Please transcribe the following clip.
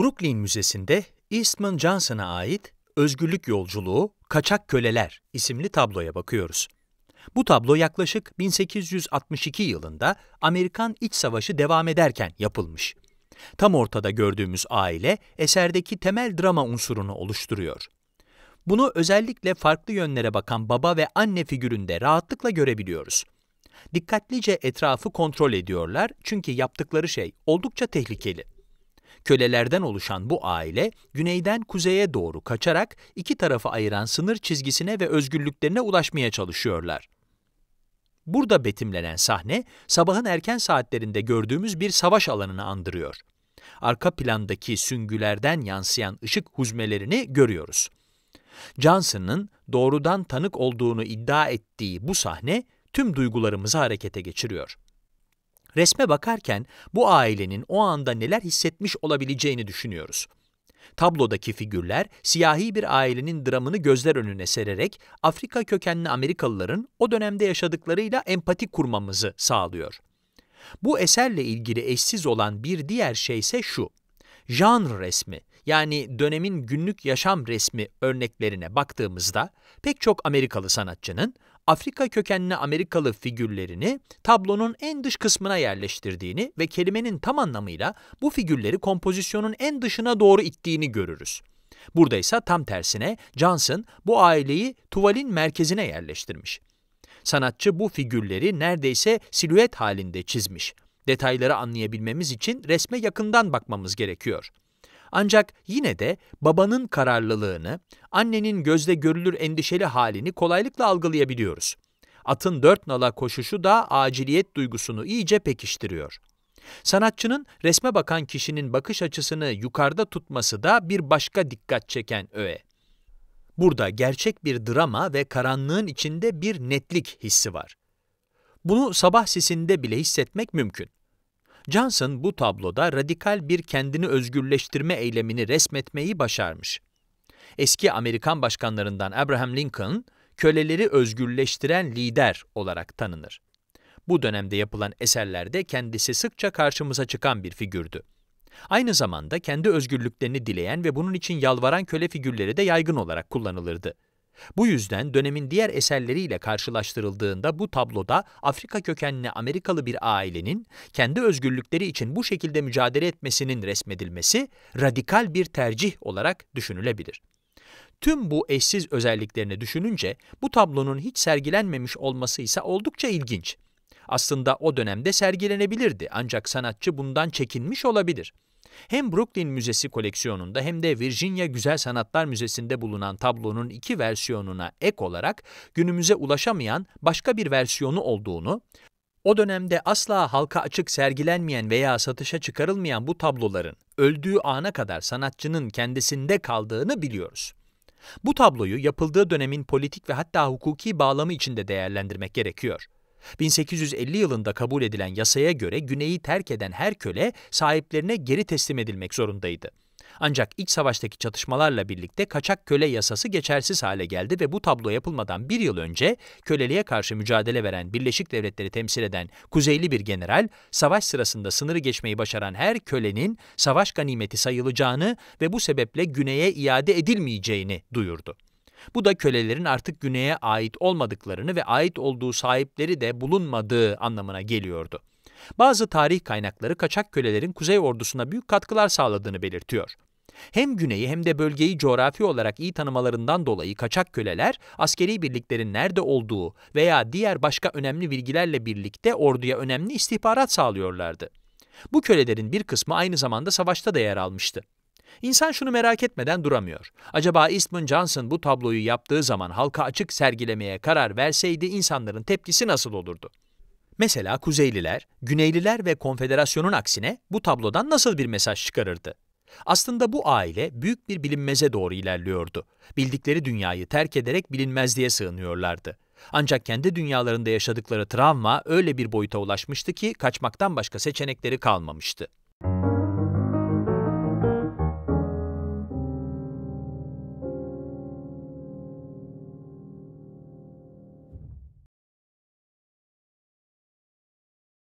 Brooklyn Müzesi'nde Eastman Johnson'a ait Özgürlük Yolculuğu Kaçak Köleler isimli tabloya bakıyoruz. Bu tablo yaklaşık 1862 yılında Amerikan İç Savaşı devam ederken yapılmış. Tam ortada gördüğümüz aile eserdeki temel drama unsurunu oluşturuyor. Bunu özellikle farklı yönlere bakan baba ve anne figüründe rahatlıkla görebiliyoruz. Dikkatlice etrafı kontrol ediyorlar çünkü yaptıkları şey oldukça tehlikeli. Kölelerden oluşan bu aile, güneyden kuzeye doğru kaçarak iki tarafı ayıran sınır çizgisine ve özgürlüklerine ulaşmaya çalışıyorlar. Burada betimlenen sahne, sabahın erken saatlerinde gördüğümüz bir savaş alanını andırıyor. Arka plandaki süngülerden yansıyan ışık huzmelerini görüyoruz. Johnson'ın doğrudan tanık olduğunu iddia ettiği bu sahne, tüm duygularımızı harekete geçiriyor. Resme bakarken bu ailenin o anda neler hissetmiş olabileceğini düşünüyoruz. Tablodaki figürler siyahi bir ailenin dramını gözler önüne sererek Afrika kökenli Amerikalıların o dönemde yaşadıklarıyla empati kurmamızı sağlıyor. Bu eserle ilgili eşsiz olan bir diğer şey ise şu. Janr resmi yani dönemin günlük yaşam resmi örneklerine baktığımızda pek çok Amerikalı sanatçının Afrika kökenli Amerikalı figürlerini tablonun en dış kısmına yerleştirdiğini ve kelimenin tam anlamıyla bu figürleri kompozisyonun en dışına doğru ittiğini görürüz. Burada ise tam tersine Johnson bu aileyi tuvalin merkezine yerleştirmiş. Sanatçı bu figürleri neredeyse silüet halinde çizmiş. Detayları anlayabilmemiz için resme yakından bakmamız gerekiyor. Ancak yine de babanın kararlılığını, annenin gözde görülür endişeli halini kolaylıkla algılayabiliyoruz. Atın dört nala koşuşu da aciliyet duygusunu iyice pekiştiriyor. Sanatçının resme bakan kişinin bakış açısını yukarıda tutması da bir başka dikkat çeken öğe. Burada gerçek bir drama ve karanlığın içinde bir netlik hissi var. Bunu sabah sisinde bile hissetmek mümkün. Johnson bu tabloda radikal bir kendini özgürleştirme eylemini resmetmeyi başarmış. Eski Amerikan başkanlarından Abraham Lincoln, köleleri özgürleştiren lider olarak tanınır. Bu dönemde yapılan eserlerde kendisi sıkça karşımıza çıkan bir figürdü. Aynı zamanda kendi özgürlüklerini dileyen ve bunun için yalvaran köle figürleri de yaygın olarak kullanılırdı. Bu yüzden dönemin diğer eserleriyle karşılaştırıldığında bu tabloda Afrika kökenli Amerikalı bir ailenin kendi özgürlükleri için bu şekilde mücadele etmesinin resmedilmesi radikal bir tercih olarak düşünülebilir. Tüm bu eşsiz özelliklerini düşününce bu tablonun hiç sergilenmemiş olması ise oldukça ilginç. Aslında o dönemde sergilenebilirdi ancak sanatçı bundan çekinmiş olabilir. Hem Brooklyn Müzesi koleksiyonunda hem de Virginia Güzel Sanatlar Müzesi'nde bulunan tablonun iki versiyonuna ek olarak günümüze ulaşamayan başka bir versiyonu olduğunu, o dönemde asla halka açık sergilenmeyen veya satışa çıkarılmayan bu tabloların öldüğü ana kadar sanatçının kendisinde kaldığını biliyoruz. Bu tabloyu yapıldığı dönemin politik ve hatta hukuki bağlamı içinde değerlendirmek gerekiyor. 1850 yılında kabul edilen yasaya göre güneyi terk eden her köle sahiplerine geri teslim edilmek zorundaydı. Ancak iç savaştaki çatışmalarla birlikte kaçak köle yasası geçersiz hale geldi ve bu tablo yapılmadan bir yıl önce köleliğe karşı mücadele veren Birleşik Devletleri temsil eden kuzeyli bir general, savaş sırasında sınırı geçmeyi başaran her kölenin savaş ganimeti sayılacağını ve bu sebeple güneye iade edilmeyeceğini duyurdu. Bu da kölelerin artık güneye ait olmadıklarını ve ait olduğu sahipleri de bulunmadığı anlamına geliyordu. Bazı tarih kaynakları kaçak kölelerin kuzey ordusuna büyük katkılar sağladığını belirtiyor. Hem güneyi hem de bölgeyi coğrafi olarak iyi tanımalarından dolayı kaçak köleler, askeri birliklerin nerede olduğu veya diğer başka önemli bilgilerle birlikte orduya önemli istihbarat sağlıyorlardı. Bu kölelerin bir kısmı aynı zamanda savaşta da yer almıştı. İnsan şunu merak etmeden duramıyor. Acaba Eastman Johnson bu tabloyu yaptığı zaman halka açık sergilemeye karar verseydi insanların tepkisi nasıl olurdu? Mesela Kuzeyliler, Güneyliler ve Konfederasyon'un aksine bu tablodan nasıl bir mesaj çıkarırdı? Aslında bu aile büyük bir bilinmeze doğru ilerliyordu. Bildikleri dünyayı terk ederek bilinmezliğe sığınıyorlardı. Ancak kendi dünyalarında yaşadıkları travma öyle bir boyuta ulaşmıştı ki kaçmaktan başka seçenekleri kalmamıştı.